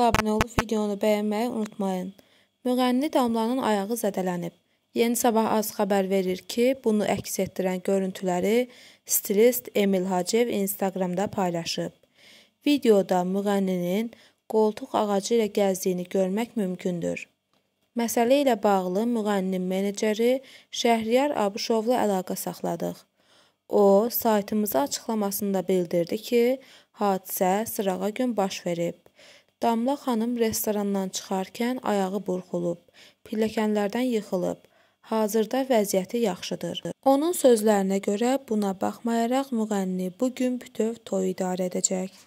Kanala abunə olub videonu bəyənməyi unutmayın. Müğənni Damlanın ayağı zədələnib. Yeni Sabah az xəbər verir ki, bunu əks etdirən görüntüləri stilist Emil Hacıyev Instagramda paylaşıb. Videoda müğənninin qoltuq ağacı ilə gəzdiyini görmək mümkündür. Məsələ ilə bağlı müğənninin meneceri Şəhriyar Abışovla əlaqə saxladıq. O, saytımıza açıqlamasında bildirdi ki, hadisə sırağa gün baş verib. Damla xanım restorandan çıxarkən ayağı burxulub, pilləkənlərdən yıxılıb. Hazırda vəziyyəti yaxşıdır. Onun sözlərinə görə buna baxmayaraq müğənni bu gün bütöv toy idarə edəcək.